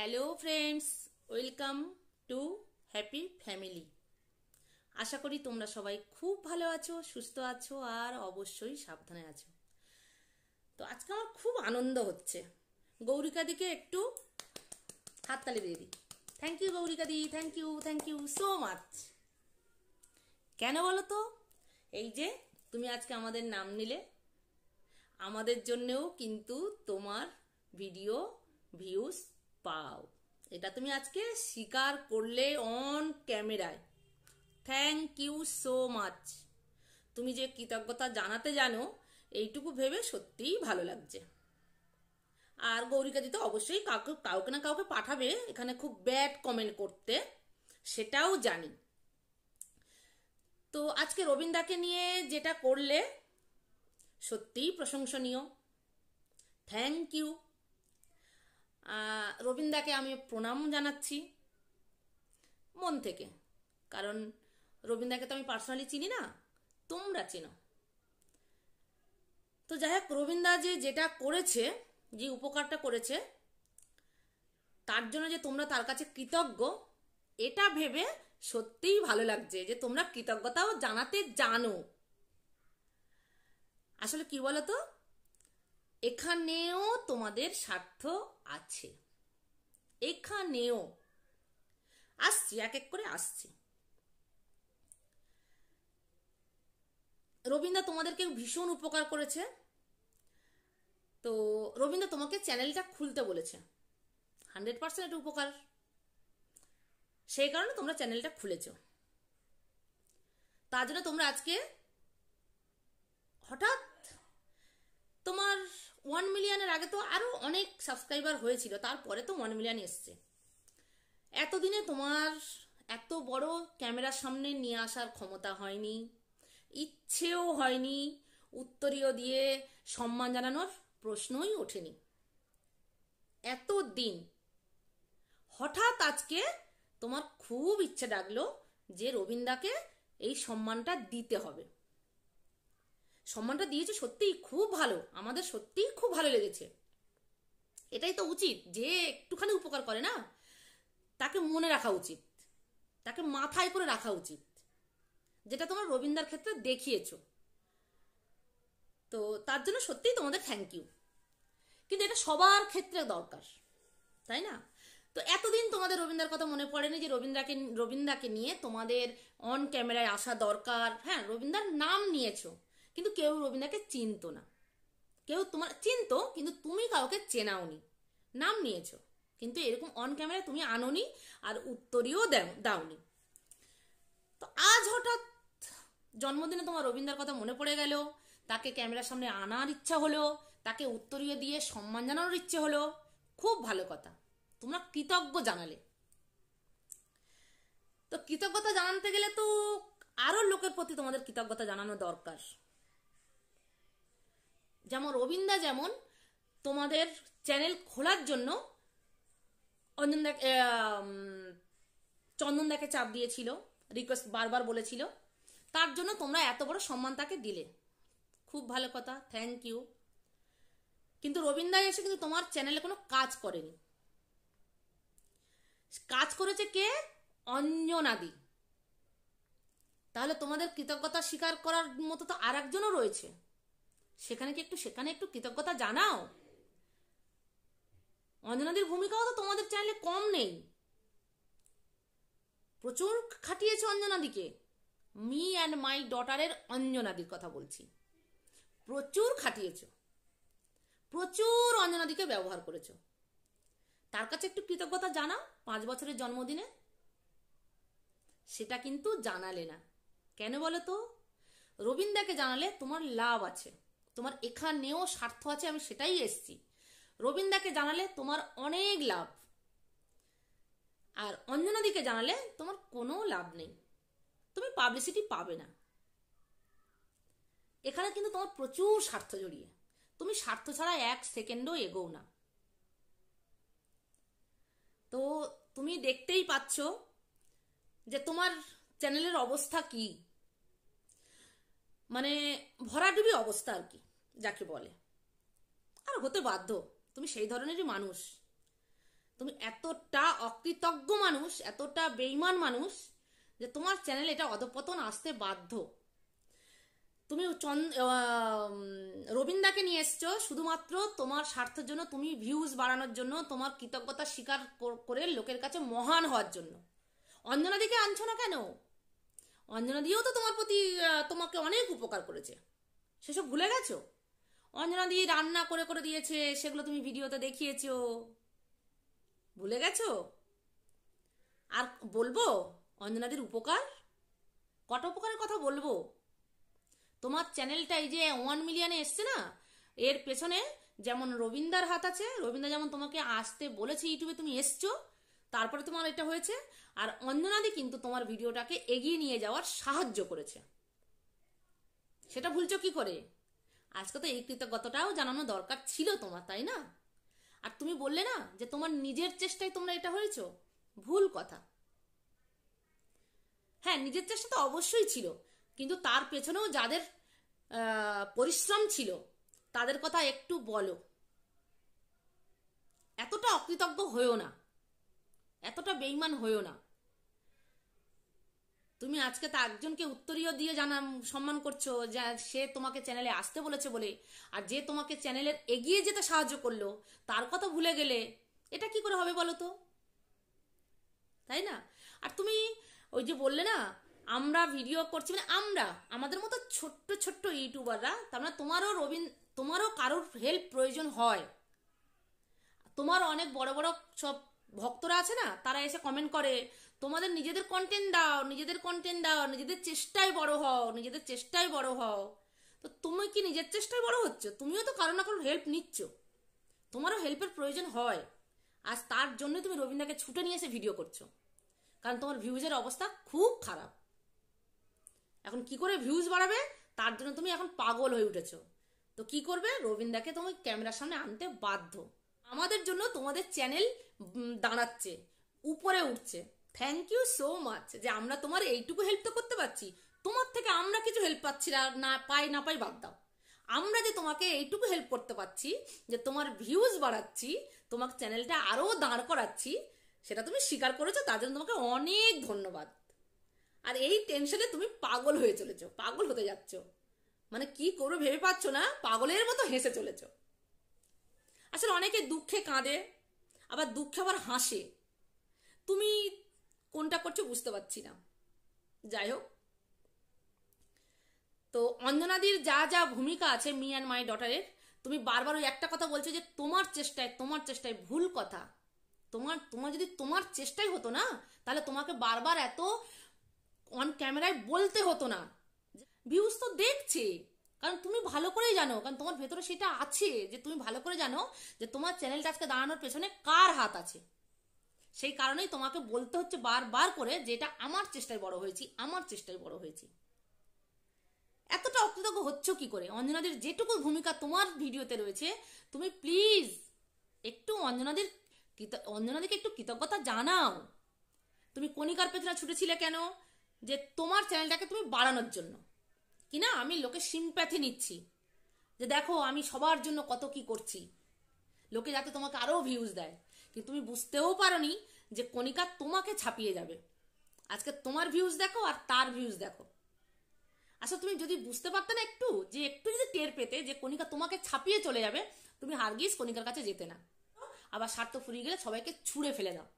hello friends welcome to happy family আশা করি তোমরা সবাই খুব ভালো আছো সুস্থ আছো আর অবশ্যই সাবধানে আছো তো আজকে আমার খুব আনন্দ হচ্ছে গৌরিকাদিকে একটু হাততালি দিয়ে দিই থ্যাংক ইউ গৌরিকা দি thank you thank you so much কেন বলো তো এই যে তুমি আজকে আমাদের নাম নিলে আমাদের জন্যেও কিন্তু তোমার ভিডিও ভিউজ পাও এটা তুমি আজকে স্বীকার করলে অন ক্যামেরায় থ্যাংক ইউ সো মাচ তুমি যে কৃতজ্ঞতা জানাতে জানো এইটুকু ভেবে সত্যিই ভালো লাগছে আর গৌরিকাদি তো অবশ্যই কাউকে কাউকে না কাউকে পাঠাবে এখানে খুব ব্যাড কমেন্ট করতে সেটাও জানি তো আজকে রবীন্দাকে নিয়ে যেটা করলে সত্যিই প্রশংসনীয় থ্যাংক ইউ রবীন্দাকে আমি প্রণাম জানাচ্ছি মন থেকে কারণ রবীন্দাকে তো আমি পার্সোনালি চিনি না তোমরা চেনো তো যাই হোক রবীন্দা যে যেটা করেছে যে উপকারটা করেছে তার জন্য যে তোমরা তার কাছে কৃতজ্ঞ এটা ভেবে সত্যিই ভালো লাগছে যে তোমরা কৃতজ্ঞতাও জানাতে জানো আসলে কি বলতো এখানেও তোমাদের স্বার্থ আছে এখানেও আসছি এক এক করে আসছি রবীন্দ্র তোমাদেরকে ভীষণ উপকার করেছে তো রবীন্দ্র তোমাকে চ্যানেলটা খুলতে বলেছে হান্ড্রেড পার্সেন্ট উপকার সেই কারণে তোমরা চ্যানেলটা খুলেছ তার জন্য তোমরা আজকে হঠাৎ তোমার ওয়ান মিলিয়নের আগে তো আরও অনেক সাবস্ক্রাইবার হয়েছিল তারপরে তো ওয়ান মিলিয়ন এসছে এতদিনে তোমার এত বড় ক্যামেরার সামনে নিয়ে আসার ক্ষমতা হয়নি ইচ্ছেও হয়নি উত্তরীয় দিয়ে সম্মান জানানোর প্রশ্নই ওঠেনি এত দিন হঠাৎ আজকে তোমার খুব ইচ্ছে ডাকলো যে রবীন্দাকে এই সম্মানটা দিতে হবে সম্মানটা দিয়েছো সত্যিই খুব ভালো আমাদের সত্যিই খুব ভালো লেগেছে এটাই তো উচিত যে একটুখানি উপকার করে না তাকে মনে রাখা উচিত তাকে মাথায় করে রাখা উচিত যেটা তোমার রবীন্দ্রার ক্ষেত্রে দেখিয়েছো তো তার জন্য সত্যিই তোমাদের থ্যাংক ইউ কিন্তু এটা সবার ক্ষেত্রে দরকার তাই না তো এতদিন তোমাদের রবীন্দ্রার কথা মনে পড়েনি যে রবীন্দ্রাকে রবীন্দ্রাকে নিয়ে তোমাদের অন ক্যামেরায় আসা দরকার হ্যাঁ রবীন্দ্রার নাম নিয়েছো কিন্তু কেউ রবীনাকে চিনত না কেউ তোমার চিনত কিন্তু তুমি কাউকে চেনাওনি নাম নিয়েছো কিন্তু এরকম অন ক্যামেরা তুমি আনোনি আর উত্তরীয় দাওনি তো আজ হঠাৎ জন্মদিনে তোমার রবীন্দ্রার কথা মনে পড়ে গেল তাকে ক্যামেরার সামনে আনার ইচ্ছা হলো তাকে উত্তরীয় দিয়ে সম্মান জানানোর ইচ্ছে হলো খুব ভালো কথা তোমরা কৃতজ্ঞ জানালে তো কৃতজ্ঞতা জানাতে গেলে তো আরো লোকের প্রতি তোমাদের কৃতজ্ঞতা জানানো দরকার যেমন রবীন্দা যেমন তোমাদের চ্যানেল খোলার জন্য অঞ্জনদা চন্দনদাকে চাপ দিয়েছিল রিকোয়েস্ট বারবার বলেছিল তার জন্য তোমরা এত বড় সম্মান তাকে দিলে খুব ভালো কথা থ্যাংক ইউ কিন্তু রবীন্দা এসে কিন্তু তোমার চ্যানেলে কোনো কাজ করেনি কাজ করেছে কে অঞ্জনাদি তাহলে তোমাদের কৃতজ্ঞতা স্বীকার করার মতো তো আর রয়েছে সেখানে কি একটু সেখানে একটু কৃতজ্ঞতা জানাও অঞ্জনাদের ভূমিকাও তো তোমাদের চ্যানেলে কম নেই প্রচুর খাটিয়েছে অঞ্জনাদিকে মি অ্যান্ড মাই ডটারের অঞ্জনাদির কথা বলছি প্রচুর খাটিয়েছ প্রচুর অঞ্জনাদিকে ব্যবহার করেছ তার কাছে একটু কৃতজ্ঞতা জানাও পাঁচ বছরের জন্মদিনে সেটা কিন্তু জানালে না কেন বলো তো রবীন্দাকে জানালে তোমার লাভ আছে তোমার এখানেও স্বার্থ আছে আমি সেটাই এসছি রবীন্দাকে জানালে তোমার অনেক লাভ আর অঞ্জনাদিকে জানালে তোমার কোনো লাভ নেই তুমি পাবলিসিটি পাবে না এখানে কিন্তু তোমার প্রচুর স্বার্থ জড়িয়ে তুমি স্বার্থ ছাড়া এক সেকেন্ডও এগোও না তো তুমি দেখতেই পাচ্ছ যে তোমার চ্যানেলের অবস্থা কি মানে ভরাডুবি অবস্থা আর কি যাকে বলে আর হতে বাধ্য তুমি সেই ধরনেরই মানুষ তুমি এতটা অকৃতজ্ঞ মানুষ এতটা বেইমান মানুষ যে তোমার চ্যানেল এটা অধপতন আসতে বাধ্য তুমি চন্দ রবীন্দাকে নিয়ে এসছো শুধুমাত্র তোমার স্বার্থের জন্য তুমি ভিউজ বাড়ানোর জন্য তোমার কৃতজ্ঞতা স্বীকার করে লোকের কাছে মহান হওয়ার জন্য অঞ্জনাদিকে আনছো না কেন অঞ্জনাদিও তো তোমার প্রতি তোমাকে অনেক উপকার করেছে সেসব ভুলে গেছো অঞ্জনা দি রান্না করে করে দিয়েছে সেগুলো তুমি ভিডিওতে দেখিয়েছো ভুলে গেছো আর বলবো অঞ্জনাদির উপকার কটা উপকারের কথা বলবো তোমার চ্যানেলটা এই যে ওয়ান মিলিয়নে এসছে না এর পেছনে যেমন রবীন্দার হাত আছে রবীন্দ্র যেমন তোমাকে আসতে বলেছে ইউটিউবে তুমি এসছো তারপরে তোমার এটা হয়েছে আর অঞ্জনাদি কিন্তু তোমার ভিডিওটাকে এগিয়ে নিয়ে যাওয়ার সাহায্য করেছে সেটা ভুলছো কি করে আজকে তো এই কৃতজ্ঞতাটাও জানানো দরকার ছিল তোমার তাই না আর তুমি বললে না যে তোমার নিজের চেষ্টায় তোমরা এটা হয়েছ ভুল কথা হ্যাঁ নিজের চেষ্টা তো অবশ্যই ছিল কিন্তু তার পেছনেও যাদের পরিশ্রম ছিল তাদের কথা একটু বলো এতটা অকৃতজ্ঞ হয়েও না এতটা বেইমান হয়েও না তুমি আজকে তা একজনকে উত্তরীয় দিয়ে জানা সম্মান করছো যে সে তোমাকে চ্যানেলে আসতে বলেছে বলে আর যে তোমাকে চ্যানেলের এগিয়ে যেতে সাহায্য করলো তার কথা ভুলে গেলে এটা কি করে হবে বলো তো তাই না আর তুমি ওই যে বললে না আমরা ভিডিও করছি মানে আমরা আমাদের মতো ছোট্ট ছোট্ট ইউটিউবাররা তার মানে তোমারও রবীন্দ্র তোমারও কারোর হেল্প প্রয়োজন হয় তোমার অনেক বড় বড় সব ভক্তরা আছে না তারা এসে কমেন্ট করে তোমাদের নিজেদের কন্টেন্ট দাও নিজেদের কন্টেন্ট দাও নিজেদের চেষ্টায় বড় হও নিজেদের চেষ্টায় বড় হও তো তুমি কি নিজের চেষ্টায় বড় হচ্ছ তুমিও তো কারো না কারো হেল্প নিচ্ছ তোমারও হেল্পের প্রয়োজন হয় আর তার জন্য তুমি রবীন্দ্রকে ছুটে নিয়ে এসে ভিডিও করছো কারণ তোমার ভিউজের অবস্থা খুব খারাপ এখন কি করে ভিউজ বাড়াবে তার জন্য তুমি এখন পাগল হয়ে উঠেছো তো কি করবে রবীন্দ্রকে তুমি ক্যামেরার সামনে আনতে বাধ্য আমাদের জন্য তোমাদের চ্যানেল দাঁড়াচ্ছে উপরে উঠছে থ্যাংক ইউ সো মাচ যে আমরা তোমার এইটুকু হেল্প তো করতে পারছি তোমার থেকে আমরা কিছু হেল্প পাচ্ছি না না পাই না পাই বাদ দাও আমরা যে তোমাকে এইটুকু হেল্প করতে পারছি যে তোমার ভিউজ বাড়াচ্ছি তোমার চ্যানেলটা আরও দাঁড় করাচ্ছি সেটা তুমি স্বীকার করেছো তার জন্য তোমাকে অনেক ধন্যবাদ আর এই টেনশনে তুমি পাগল হয়ে চলেছো পাগল হতে যাচ্ছ মানে কি করবে ভেবে পাচ্ছ না পাগলের মতো হেসে চলেছ আসলে অনেকে দুঃখে কাঁদে আবার দুঃখে আবার হাসে তুমি কোনটা করছো বুঝতে পারছি না যাই হোক তো অঞ্জনাদির যা যা ভূমিকা আছে মি অ্যান্ড মাই ডটারের তুমি বারবার ওই একটা কথা বলছো যে তোমার চেষ্টায় তোমার চেষ্টায় ভুল কথা তোমার তোমার যদি তোমার চেষ্টাই হতো না তাহলে তোমাকে বারবার এত অন ক্যামেরায় বলতে হতো না ভিউজ তো দেখছে কারণ তুমি ভালো করেই জানো কারণ তোমার ভেতরে সেটা আছে যে তুমি ভালো করে জানো যে তোমার চ্যানেলটা আজকে দাঁড়ানোর পেছনে কার হাত আছে সেই কারণেই তোমাকে বলতে হচ্ছে বারবার করে যে এটা আমার চেষ্টায় বড় হয়েছি আমার চেষ্টায় বড় হয়েছি এতটা অকৃতজ্ঞ হচ্ছ কি করে অঞ্জনাদের যেটুকু ভূমিকা তোমার ভিডিওতে রয়েছে তুমি প্লিজ একটু অঞ্জনাদের অঞ্জনাদিকে একটু কৃতজ্ঞতা জানাও তুমি কণিকার পেছনে ছুটেছিলে কেন যে তোমার চ্যানেলটাকে তুমি বাড়ানোর জন্য কিনা আমি লোকে সিম্প্যাথি নিচ্ছি যে দেখো আমি সবার জন্য কত কি করছি লোকে যাতে তোমাকে আরও ভিউজ দেয় কিন্তু তুমি বুঝতেও পারোনি যে কণিকা তোমাকে ছাপিয়ে যাবে আজকে তোমার ভিউজ দেখো আর তার ভিউজ দেখো আচ্ছা তুমি যদি বুঝতে পারতে না একটু যে একটু যদি টের পেতে যে কণিকা তোমাকে ছাপিয়ে চলে যাবে তুমি হারগিস কণিকার কাছে যেতে না আবার স্বার্থ ফুরিয়ে গেলে সবাইকে ছুঁড়ে ফেলে দাও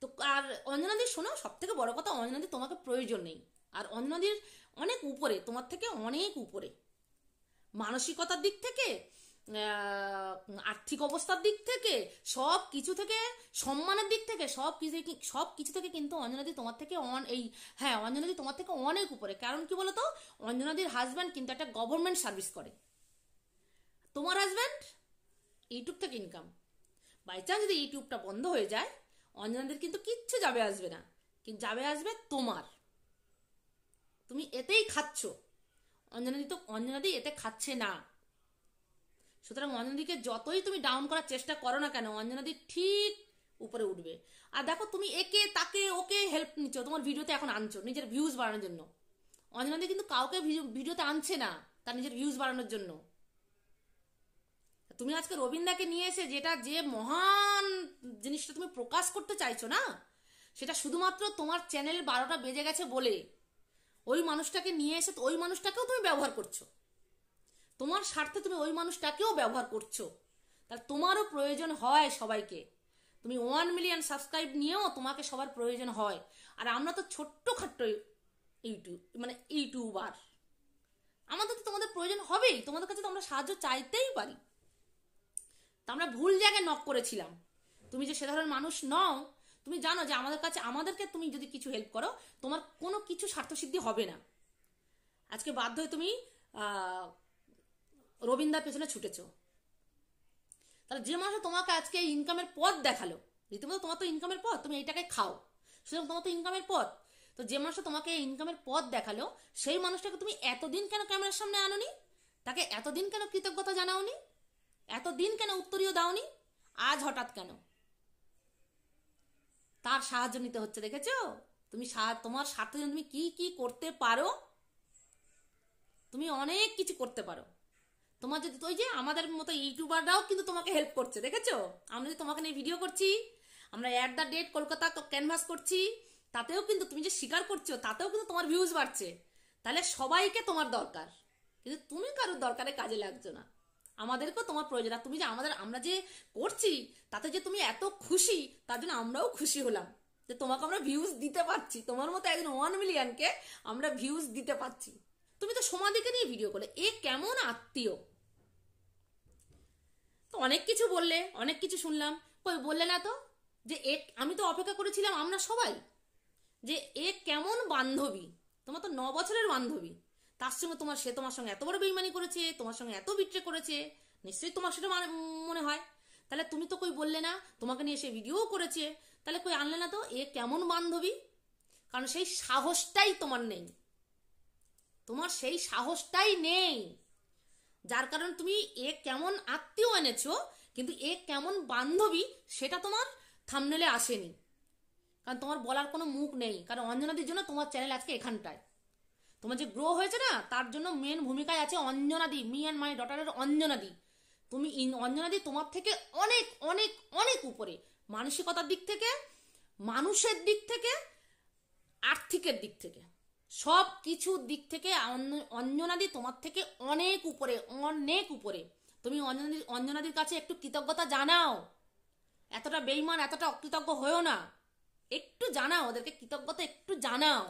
তো আর অঞ্জনাদির শোনো সব থেকে বড় কথা অঞ্জনাদি তোমাকে প্রয়োজন নেই আর অঞ্জনাদির অনেক উপরে তোমার থেকে অনেক উপরে মানসিকতার দিক থেকে আর্থিক অবস্থার দিক থেকে সব কিছু থেকে সম্মানের দিক থেকে সব কিছু সব কিছু থেকে কিন্তু অঞ্জনাদি তোমার থেকে অন এই হ্যাঁ অঞ্জনাদি তোমার থেকে অনেক উপরে কারণ কি বলতো অঞ্জনাদির হাজব্যান্ড কিন্তু একটা গভর্নমেন্ট সার্ভিস করে তোমার হাজব্যান্ড ইউটিউব থেকে ইনকাম বাই চান্স যদি ইউটিউবটা বন্ধ হয়ে যায় অঞ্জনাদের কিন্তু কিচ্ছু যাবে আসবে না কিন্তু যাবে আসবে তোমার তুমি এতেই খাচ্ছ অঞ্জনাদি তো অঞ্জনাদি এতে খাচ্ছে না সুতরাং অঞ্জনাদিকে যতই তুমি ডাউন করার চেষ্টা করো না কেন অঞ্জনাদি ঠিক উপরে উঠবে আর দেখো তুমি একে তাকে ওকে হেল্প নিচ্ছ তোমার ভিডিওতে এখন আনছো নিজের ভিউজ বাড়ানোর জন্য অঞ্জনাদি কিন্তু কাউকে ভিডিওতে আনছে না তার নিজের ভিউজ বাড়ানোর জন্য তুমি আজকে রবীন্দাকে নিয়ে এসে যেটা যে মহান জিনিসটা তুমি প্রকাশ করতে চাইছো না সেটা শুধুমাত্র তোমার চ্যানেল বারোটা বেজে গেছে বলে ওই মানুষটাকে নিয়ে এসে ওই মানুষটাকেও তুমি ব্যবহার করছো তোমার স্বার্থে তুমি ওই মানুষটাকেও ব্যবহার করছো তাহলে তোমারও প্রয়োজন হয় সবাইকে তুমি ওয়ান মিলিয়ন সাবস্ক্রাইব নিয়েও তোমাকে সবার প্রয়োজন হয় আর আমরা তো ছোট্ট খাট্ট ইউটিউব মানে ইউটিউবার আমাদের তো তোমাদের প্রয়োজন হবেই তোমাদের কাছে তো আমরা সাহায্য চাইতেই পারি তা আমরা ভুল জায়গায় নক করেছিলাম তুমি যে সাধারণ মানুষ নও তুমি জানো যে আমাদের কাছে আমাদেরকে তুমি যদি কিছু হেল্প করো তোমার কোনো কিছু স্বার্থসিদ্ধি হবে না আজকে বাধ্য হয়ে তুমি রবীন্দার পেছনে ছুটেছ তাহলে যে মানুষ তোমাকে আজকে ইনকামের পথ দেখালো রীতিমতো তোমার তো ইনকামের পথ তুমি এইটাকে খাও সুতরাং তোমার তো ইনকামের পথ তো যে মানুষটা তোমাকে ইনকামের পথ দেখালো সেই মানুষটাকে তুমি এতদিন কেন ক্যামেরার সামনে আনোনি তাকে এতদিন কেন কৃতজ্ঞতা জানাওনি এতদিন কেন উত্তরীয় দাওনি আজ হঠাৎ কেন তার সাহায্য নিতে হচ্ছে দেখেছ তুমি তোমার সাথে তুমি কি কি করতে পারো তুমি অনেক কিছু করতে পারো তোমার যদি ওই যে আমাদের মতো ইউটিউবাররাও কিন্তু তোমাকে হেল্প করছে দেখেছো আমরা যে তোমাকে নিয়ে ভিডিও করছি আমরা at the date Kolkata canvas করছি তাতেও কিন্তু তুমি যে স্বীকার করছো তাতেও কিন্তু তোমার ভিউজ বাড়ছে তাহলে সবাইকে তোমার দরকার কিন্তু তুমি কারোর দরকারে কাজে লাগছো না আমাদেরকেও তোমার প্রয়োজন তুমি যে আমাদের আমরা যে করছি তাতে যে তুমি এত খুশি তার জন্য আমরাও খুশি হলাম যে তোমাকে আমরা ভিউজ দিতে পারছি তোমার মতো একজন ওয়ান মিলিয়নকে আমরা ভিউজ দিতে পারছি তুমি তো সমাধিকে নিয়ে ভিডিও করলে এ কেমন আত্মীয় তো অনেক কিছু বললে অনেক কিছু শুনলাম কই বললে না তো যে এ আমি তো অপেক্ষা করেছিলাম আমরা সবাই যে এ কেমন বান্ধবী তোমার তো ন বছরের বান্ধবী তার সঙ্গে তোমার সে তোমার সঙ্গে এত বড় বেইমানি করেছে তোমার সঙ্গে এত বিট্রে করেছে নিশ্চয়ই তোমার সেটা মনে হয় তাহলে তুমি তো কই বললে না তোমাকে নিয়ে সে ভিডিও করেছে তাহলে কই আনলে না তো এ কেমন বান্ধবী কারণ সেই সাহসটাই তোমার নেই তোমার সেই সাহসটাই নেই যার কারণে তুমি এ কেমন আত্মীয় এনেছো কিন্তু এ কেমন বান্ধবী সেটা তোমার থামনেলে আসেনি কারণ তোমার বলার কোনো মুখ নেই কারণ অঞ্জনাদির জন্য তোমার চ্যানেল আজকে এখানটায় তোমার যে গ্রো হয়েছে না তার জন্য মেন ভূমিকায় আছে অঞ্জনাদি মি অ্যান্ড মাই ডটারের অঞ্জনাদি তুমি অঞ্জনাদি তোমার থেকে অনেক অনেক অনেক উপরে মানসিকতার দিক থেকে মানুষের দিক থেকে আর্থিকের দিক থেকে সব কিছু দিক থেকে অঞ্জনাদি তোমার থেকে অনেক উপরে অনেক উপরে তুমি অঞ্জনাদি অঞ্জনাদির কাছে একটু কৃতজ্ঞতা জানাও এতটা বেইমান এতটা অকৃতজ্ঞ হয়েও না একটু জানাও ওদেরকে কৃতজ্ঞতা একটু জানাও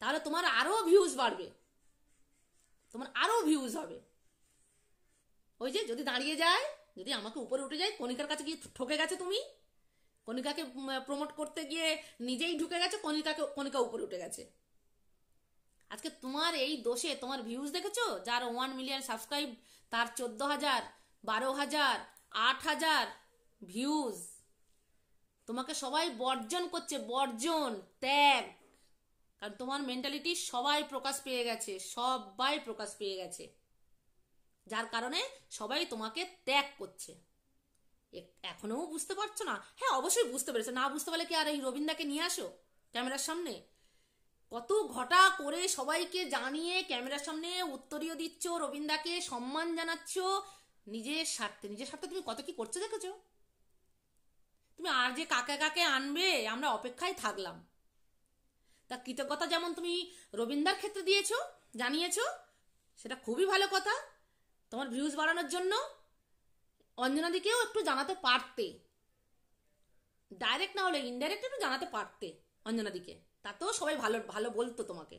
তাহলে তোমার আরও ভিউজ বাড়বে তোমার আরও ভিউজ হবে ওই যে যদি দাঁড়িয়ে যায় যদি আমাকে উপরে উঠে যায় কণিকার কাছে গিয়ে ঠকে গেছে তুমি কণিকাকে প্রমোট করতে গিয়ে নিজেই ঢুকে গেছে কনিকাকে কণিকা উপরে উঠে গেছে আজকে তোমার এই দোষে তোমার ভিউজ দেখেছো যার ওয়ান মিলিয়ন সাবস্ক্রাইব তার চোদ্দ হাজার বারো হাজার আট হাজার ভিউজ তোমাকে সবাই বর্জন করছে বর্জন ত্যাগ কারণ তোমার মেন্টালিটি সবাই প্রকাশ পেয়ে গেছে সবাই প্রকাশ পেয়ে গেছে যার কারণে সবাই তোমাকে ত্যাগ করছে এখনও বুঝতে পারছো না হ্যাঁ অবশ্যই বুঝতে পেরেছো না বুঝতে পারলে কি আর এই রবীন্দাকে নিয়ে আসো ক্যামেরার সামনে কত ঘটা করে সবাইকে জানিয়ে ক্যামেরার সামনে উত্তরীয় দিচ্ছ রবীন্দাকে সম্মান জানাচ্ছ নিজের স্বার্থে নিজের স্বার্থে তুমি কত কি করছো দেখেছো তুমি আর যে কাকে কাকে আনবে আমরা অপেক্ষায় থাকলাম তা কৃতজ্ঞতা যেমন তুমি রবীন্দার ক্ষেত্রে দিয়েছো জানিয়েছো সেটা খুবই ভালো কথা তোমার ভিউজ বাড়ানোর জন্য অঞ্জনাদিকেও একটু জানাতে পারতে ডাইরেক্ট না হলে ইনডাইরেক্ট একটু জানাতে পারতে অঞ্জনাদিকে তাতেও সবাই ভালো ভালো বলতো তোমাকে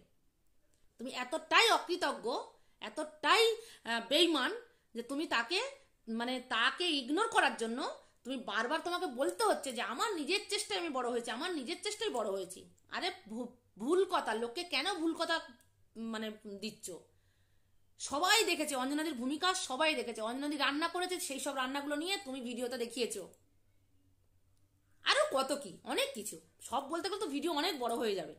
তুমি এতটাই অকৃতজ্ঞ এতটাই বেইমান যে তুমি তাকে মানে তাকে ইগনোর করার জন্য তুমি বারবার তোমাকে বলতে হচ্ছে যে আমার নিজের চেষ্টায় আমি বড় হয়েছি আমার নিজের চেষ্টায় বড় হয়েছি আরে ভুল কথা লোককে কেন ভুল কথা মানে দিচ্ছ সবাই দেখেছে অঞ্জনাদির ভূমিকা সবাই দেখেছে অঞ্জনাদি রান্না করেছে সেই সব রান্নাগুলো নিয়ে তুমি ভিডিওটা দেখিয়েছো আরো কত কি অনেক কিছু সব বলতে গেলে তো ভিডিও অনেক বড় হয়ে যাবে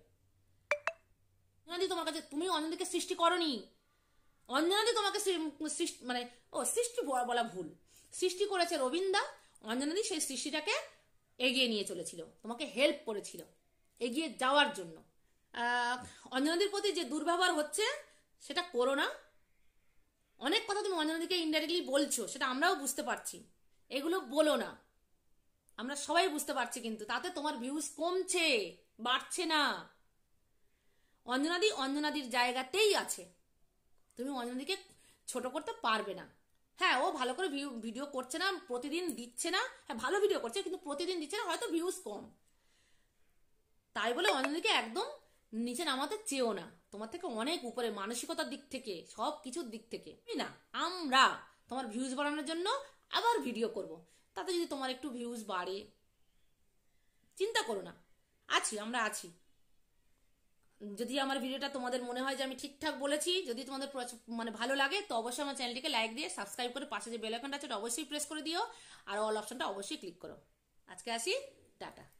অঞ্জনাদি তোমার কাছে তুমি অঞ্জনাদিকে সৃষ্টি করনি অঞ্জনাদি তোমাকে সৃষ্টি মানে ও সৃষ্টি বলা ভুল সৃষ্টি করেছে রবীন্দা অঞ্জনাদি সেই সৃষ্টিটাকে এগিয়ে নিয়ে চলেছিল তোমাকে হেল্প করেছিল এগিয়ে যাওয়ার জন্য অঞ্জনাদির প্রতি যে দুর্ব্যবহার হচ্ছে সেটা করোনা অনেক কথা তুমি অঞ্জনাদিকে ইনডাইরেক্টলি বলছো সেটা আমরাও বুঝতে পারছি এগুলো বলো না আমরা সবাই বুঝতে পারছি কিন্তু তাতে তোমার ভিউজ কমছে বাড়ছে না অঞ্জনাদি অঞ্জনাদির জায়গাতেই আছে তুমি অঞ্জনাদিকে ছোট করতে পারবে না হ্যাঁ ও ভালো করে ভিডিও করছে না প্রতিদিন দিচ্ছে না হ্যাঁ ভালো ভিডিও করছে কিন্তু প্রতিদিন দিচ্ছে না হয়তো ভিউজ কম তাই বলে অঞ্জনাদিকে একদম নিচে নামাতে চেয়েও না তোমার থেকে অনেক উপরে মানসিকতার দিক থেকে সব কিছুর দিক থেকে না আমরা তোমার ভিউজ বাড়ানোর জন্য আবার ভিডিও করব তাতে যদি তোমার একটু ভিউজ বাড়ে চিন্তা করো না আছি আমরা আছি যদি আমার ভিডিওটা তোমাদের মনে হয় যে আমি ঠিকঠাক বলেছি যদি তোমাদের মানে ভালো লাগে তো অবশ্যই আমার চ্যানেলটিকে লাইক দিয়ে সাবস্ক্রাইব করে পাশে যে বেল আইকনটা আছে অবশ্যই প্রেস করে দিও আর অল অপশনটা অবশ্যই ক্লিক করো আজকে আসি টাটা